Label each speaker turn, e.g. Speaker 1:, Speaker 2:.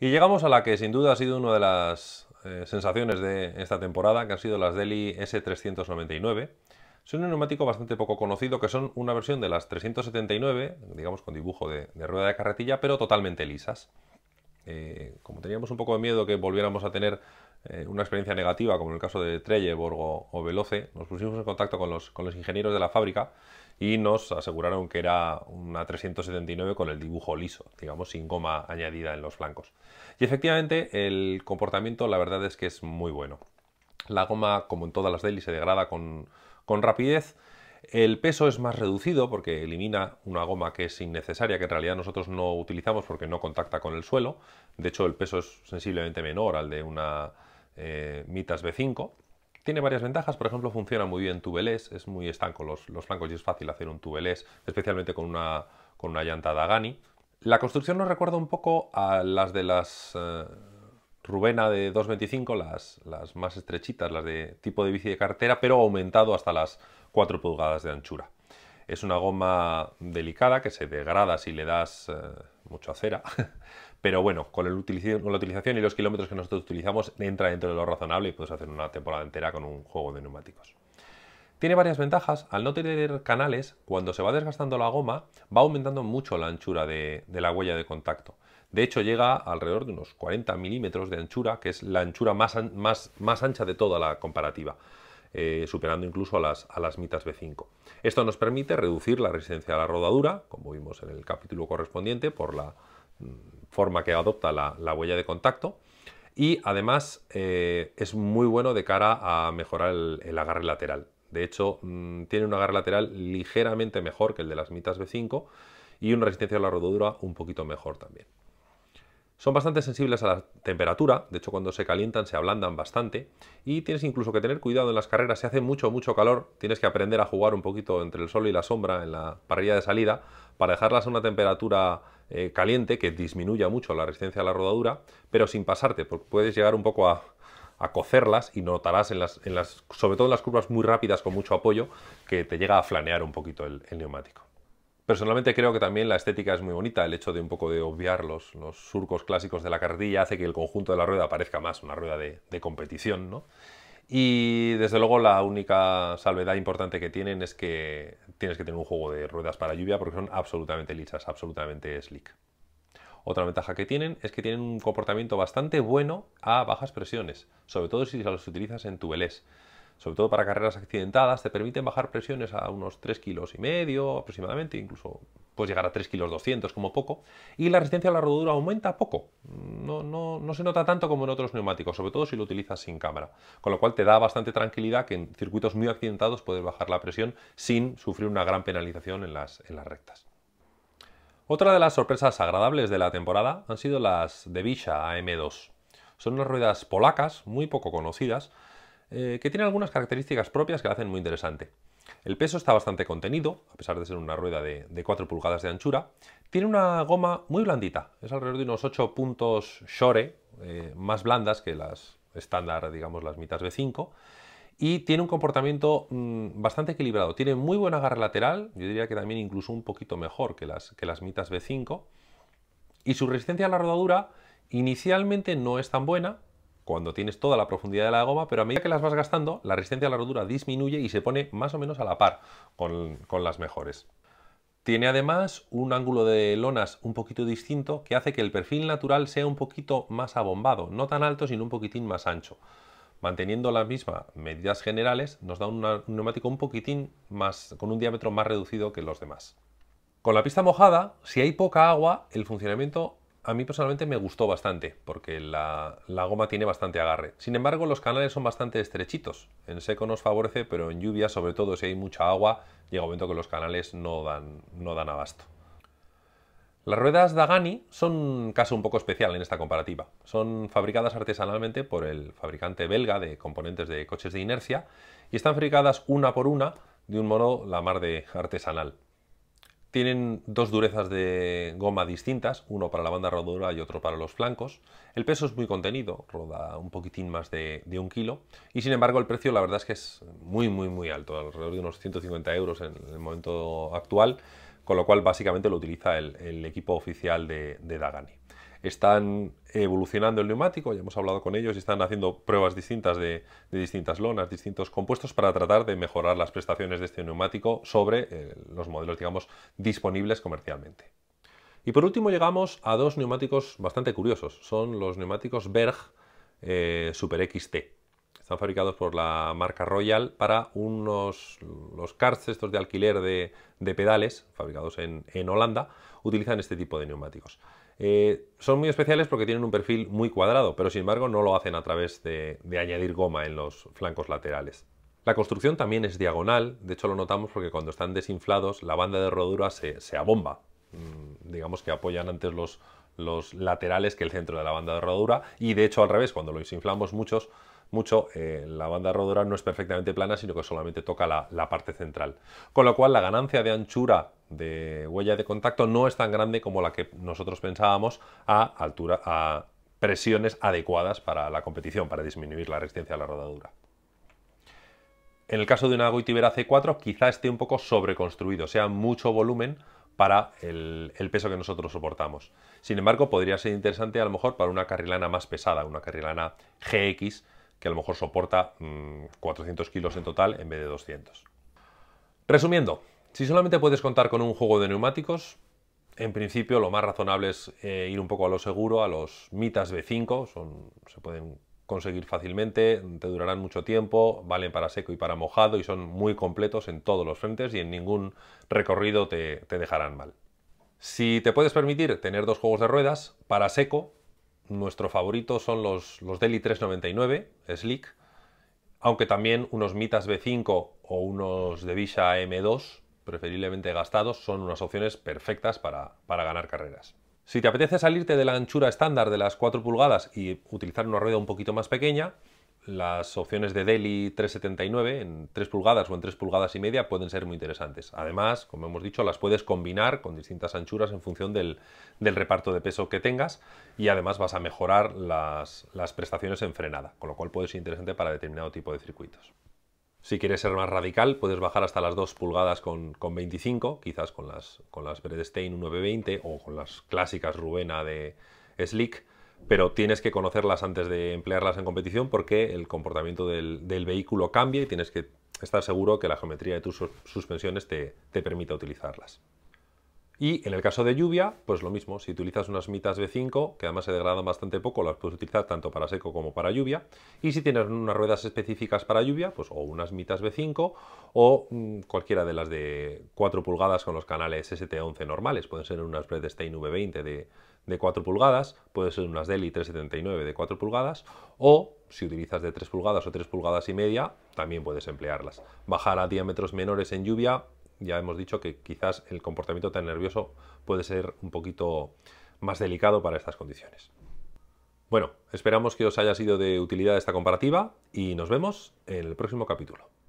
Speaker 1: Y llegamos a la que sin duda ha sido una de las eh, sensaciones de esta temporada, que han sido las Deli S399. Son un neumático bastante poco conocido, que son una versión de las 379, digamos con dibujo de, rueda de carretilla, pero totalmente lisas. Eh, como teníamos un poco de miedo que volviéramos a tener eh, una experiencia negativa, como en el caso de Trelleborg Borgo o Veloce, nos pusimos en contacto los, con los ingenieros de la fábrica y nos aseguraron que era una 379 con el dibujo liso, digamos sin goma añadida en los flancos. Y efectivamente el comportamiento la verdad es que es muy bueno. La goma, como en todas las Deli, se degrada con, rapidez. El peso es más reducido porque elimina una goma que es innecesaria, que en realidad nosotros no utilizamos porque no contacta con el suelo. De hecho, el peso es sensiblemente menor al de una eh, Mitas B5. Tiene varias ventajas, por ejemplo, funciona muy bien tubeless, es muy estanco los, los flancos y es fácil hacer un tubeless, especialmente con una, con una llanta Dagani. La construcción nos recuerda un poco a las de las eh, Rubena de 225, las, las más estrechitas, las de tipo de bici de cartera, pero aumentado hasta las 4 pulgadas de anchura. Es una goma delicada que se degrada si le das eh, mucho acera. pero bueno, con, la utilización y los kilómetros que nosotros utilizamos entra dentro de lo razonable y puedes hacer una temporada entera con un juego de neumáticos. Tiene varias ventajas. Al no tener canales, cuando se va desgastando la goma, va aumentando mucho la anchura de, la huella de contacto. De hecho, llega alrededor de unos 40 milímetros de anchura, que es la anchura más, ancha de toda la comparativa. Eh, superando incluso las, a las mitas B5. Esto nos permite reducir la resistencia a la rodadura, como vimos en el capítulo correspondiente, por la mm, forma que adopta la, huella de contacto y además eh, es muy bueno de cara a mejorar el, agarre lateral. De hecho, mm, tiene un agarre lateral ligeramente mejor que el de las mitas B5 y una resistencia a la rodadura un poquito mejor también. Son bastante sensibles a la temperatura, de hecho cuando se calientan se ablandan bastante y tienes incluso que tener cuidado en las carreras, si hace mucho, mucho calor, tienes que aprender a jugar un poquito entre el sol y la sombra en la parrilla de salida para dejarlas a una temperatura eh, caliente que disminuya mucho la resistencia a la rodadura, pero sin pasarte, porque puedes llegar un poco a, cocerlas y notarás en las, sobre todo en las curvas muy rápidas con mucho apoyo, que te llega a flanear un poquito el neumático. Personalmente creo que también la estética es muy bonita, el hecho de un poco de obviar los, surcos clásicos de la carretilla hace que el conjunto de la rueda parezca más una rueda de, competición, ¿no? Y desde luego la única salvedad importante que tienen es que tienes que tener un juego de ruedas para lluvia porque son absolutamente lisas, absolutamente slick. Otra ventaja que tienen es que tienen un comportamiento bastante bueno a bajas presiones, sobre todo si las utilizas en tubelés sobre todo para carreras accidentadas, te permiten bajar presiones a unos 3,5 kilos y medio aproximadamente, incluso puedes llegar a 3 kilos 200 como poco, y la resistencia a la rodadura aumenta poco, no, se nota tanto como en otros neumáticos, sobre todo si lo utilizas sin cámara, con lo cual te da bastante tranquilidad que en circuitos muy accidentados puedes bajar la presión sin sufrir una gran penalización en las, rectas. Otra de las sorpresas agradables de la temporada han sido las de Villa AM2. Son unas ruedas polacas muy poco conocidas, eh, que tiene algunas características propias que la hacen muy interesante. El peso está bastante contenido, a pesar de ser una rueda de, 4 pulgadas de anchura. Tiene una goma muy blandita, es alrededor de unos 8 puntos Shore, eh, más blandas que las estándar, digamos, las mitas B5 y tiene un comportamiento mm, bastante equilibrado. Tiene muy buen agarre lateral, yo diría que también incluso un poquito mejor que las, que las mitas B5. Y su resistencia a la rodadura inicialmente no es tan buena, cuando tienes toda la profundidad de la goma, pero a medida que las vas gastando, la resistencia a la rodura disminuye y se pone más o menos a la par con, con las mejores. Tiene además un ángulo de lonas un poquito distinto que hace que el perfil natural sea un poquito más abombado, no tan alto sino un poquitín más ancho. Manteniendo las mismas medidas generales nos da un neumático un poquitín más, con un diámetro más reducido que los demás. Con la pista mojada, si hay poca agua, el funcionamiento a mí personalmente me gustó bastante, porque la, goma tiene bastante agarre. Sin embargo, los canales son bastante estrechitos. En seco nos favorece, pero en lluvia, sobre todo si hay mucha agua, llega un momento que los canales no dan, no dan abasto. Las ruedas Dagani son un caso un poco especial en esta comparativa. Son fabricadas artesanalmente por el fabricante belga de componentes de coches de inercia y están fabricadas una por una de un modo la mar de artesanal. Tienen dos durezas de goma distintas, uno para la banda rodadora y otro para los flancos. El peso es muy contenido, roda un poquitín más de, un kilo. Y sin embargo el precio la verdad es que es muy muy muy alto, alrededor de unos 150 euros en el momento actual, con lo cual básicamente lo utiliza el, equipo oficial de Dagani están evolucionando el neumático, ya hemos hablado con ellos y están haciendo pruebas distintas de, distintas lonas, distintos compuestos para tratar de mejorar las prestaciones de este neumático sobre eh, los modelos, digamos, disponibles comercialmente. Y por último llegamos a dos neumáticos bastante curiosos, son los neumáticos Berg eh, Super XT. Están fabricados por la marca Royal para unos los karts estos de alquiler de, pedales, fabricados en Holanda, utilizan este tipo de neumáticos. Eh, son muy especiales porque tienen un perfil muy cuadrado, pero sin embargo no lo hacen a través de, añadir goma en los flancos laterales. La construcción también es diagonal, de hecho lo notamos porque cuando están desinflados la banda de rodura se, abomba, mm, digamos que apoyan antes los, laterales que el centro de la banda de rodadura y de hecho al revés, cuando lo desinflamos muchos mucho, eh, la banda rodora no es perfectamente plana, sino que solamente toca la, parte central. Con lo cual la ganancia de anchura de huella de contacto no es tan grande como la que nosotros pensábamos a a presiones adecuadas para la competición, para disminuir la resistencia a la rodadura. En el caso de una Goitibera C4 quizá esté un poco sobreconstruido, sea mucho volumen para el, el, peso que nosotros soportamos. Sin embargo, podría ser interesante a lo mejor para una carrilana más pesada, una carrilana GX, que a lo mejor soporta 400 mm, kilos en total en vez de 200. Resumiendo, si solamente puedes contar con un juego de neumáticos, en principio lo más razonable es eh, ir un poco a lo seguro, a los Mitas B5, son, se pueden conseguir fácilmente, te durarán mucho tiempo, valen para seco y para mojado y son muy completos en todos los frentes y en ningún recorrido te dejarán mal. Si te puedes permitir tener dos juegos de ruedas, para seco nuestro favorito son los, los Deli 399 Slick, aunque también unos Mitas B5 o unos de visa M2, preferiblemente gastados, son unas opciones perfectas para, para ganar carreras. Si te apetece salirte de la anchura estándar de las 4 pulgadas y utilizar una rueda un poquito más pequeña, las opciones de Delhi 379 en 3 pulgadas o en 3 pulgadas y media pueden ser muy interesantes. Además, como hemos dicho, las puedes combinar con distintas anchuras en función del, reparto de peso que tengas y además vas a mejorar las, prestaciones en frenada, con lo cual puede ser interesante para determinado tipo de circuitos. Si quieres ser más radical, puedes bajar hasta las 2 pulgadas con, 25, quizás con las, con las 920 o con las clásicas Rubena de Slick, pero tienes que conocerlas antes de emplearlas en competición porque el comportamiento del, vehículo cambia y tienes que estar seguro que la geometría de tus suspensiones te, permita utilizarlas. Y en el caso de lluvia, pues lo mismo, si utilizas unas mitas B5, que además se degradan bastante poco, las puedes utilizar tanto para seco como para lluvia, y si tienes unas ruedas específicas para lluvia, pues o unas mitas B5 o mm, cualquiera de las de 4 pulgadas con los canales ST11 normales, pueden ser unas Stein V20 de, de 4 pulgadas, puede ser unas Deli 379 de 4 pulgadas o si utilizas de 3 pulgadas o 3 pulgadas y media, también puedes emplearlas. Bajar a diámetros menores en lluvia, ya hemos dicho que quizás el comportamiento tan nervioso puede ser un poquito más delicado para estas condiciones. Bueno, esperamos que os haya sido de utilidad esta comparativa y nos vemos en el próximo capítulo.